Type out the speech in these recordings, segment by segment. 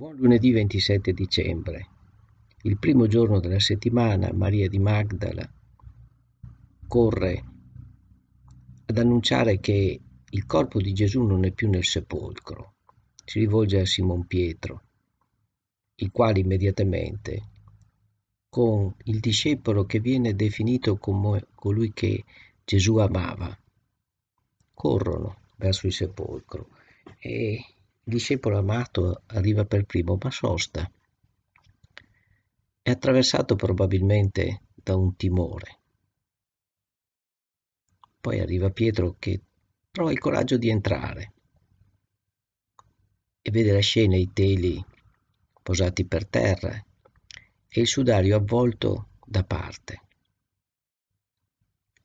Buon lunedì 27 dicembre. Il primo giorno della settimana Maria di Magdala corre ad annunciare che il corpo di Gesù non è più nel sepolcro. Si rivolge a Simon Pietro, il quale immediatamente, con il discepolo che viene definito come colui che Gesù amava, corrono verso il sepolcro e il discepolo amato arriva per primo, ma sosta. È attraversato probabilmente da un timore. Poi arriva Pietro che trova il coraggio di entrare e vede la scena i teli posati per terra e il sudario avvolto da parte.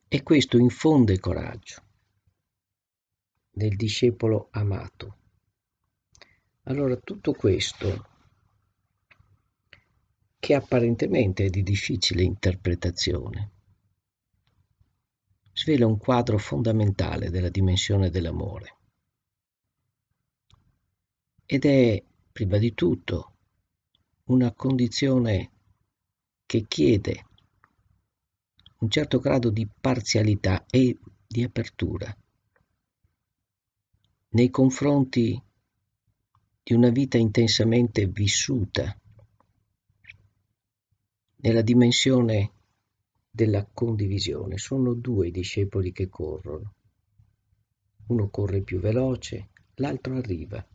E questo infonde coraggio nel discepolo amato. Allora, tutto questo, che apparentemente è di difficile interpretazione, svela un quadro fondamentale della dimensione dell'amore. Ed è, prima di tutto, una condizione che chiede un certo grado di parzialità e di apertura nei confronti di una vita intensamente vissuta nella dimensione della condivisione. Sono due i discepoli che corrono. Uno corre più veloce, l'altro arriva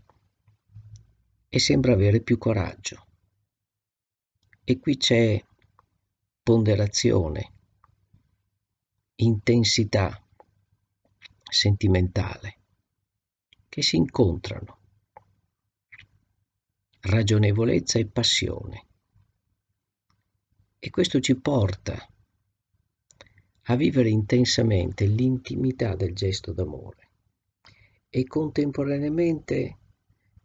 e sembra avere più coraggio. E qui c'è ponderazione, intensità sentimentale che si incontrano ragionevolezza e passione. E questo ci porta a vivere intensamente l'intimità del gesto d'amore e contemporaneamente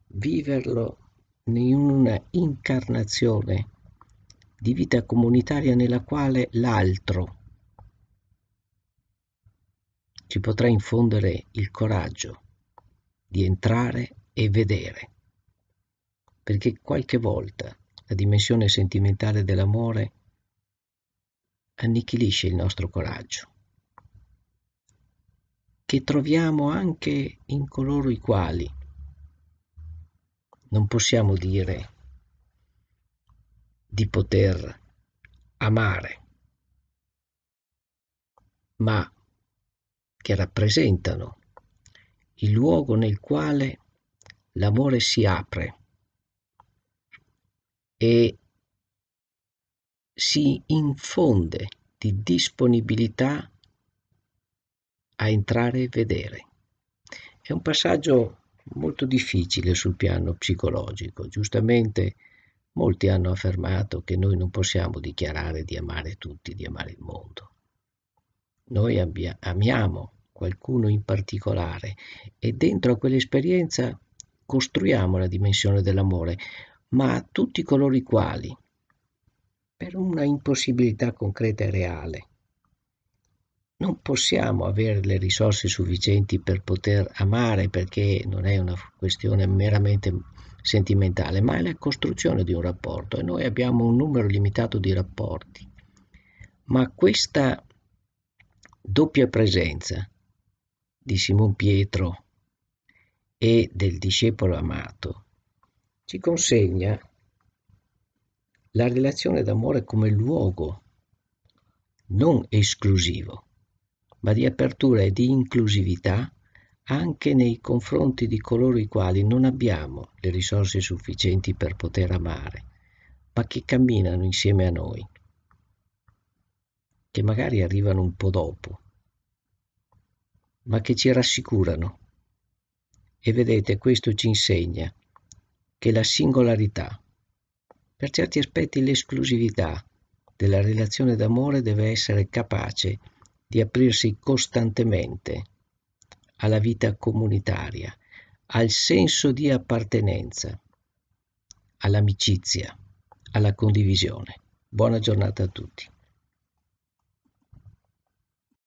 viverlo in una incarnazione di vita comunitaria nella quale l'altro ci potrà infondere il coraggio di entrare e vedere perché qualche volta la dimensione sentimentale dell'amore annichilisce il nostro coraggio, che troviamo anche in coloro i quali non possiamo dire di poter amare, ma che rappresentano il luogo nel quale l'amore si apre e si infonde di disponibilità a entrare e vedere. È un passaggio molto difficile sul piano psicologico. Giustamente molti hanno affermato che noi non possiamo dichiarare di amare tutti, di amare il mondo. Noi abbia, amiamo qualcuno in particolare e dentro a quell'esperienza costruiamo la dimensione dell'amore ma a tutti coloro i quali, per una impossibilità concreta e reale, non possiamo avere le risorse sufficienti per poter amare perché non è una questione meramente sentimentale, ma è la costruzione di un rapporto e noi abbiamo un numero limitato di rapporti. Ma questa doppia presenza di Simon Pietro e del discepolo amato ci consegna la relazione d'amore come luogo non esclusivo, ma di apertura e di inclusività anche nei confronti di coloro i quali non abbiamo le risorse sufficienti per poter amare, ma che camminano insieme a noi, che magari arrivano un po' dopo, ma che ci rassicurano. E vedete, questo ci insegna che la singolarità, per certi aspetti l'esclusività della relazione d'amore deve essere capace di aprirsi costantemente alla vita comunitaria, al senso di appartenenza, all'amicizia, alla condivisione. Buona giornata a tutti.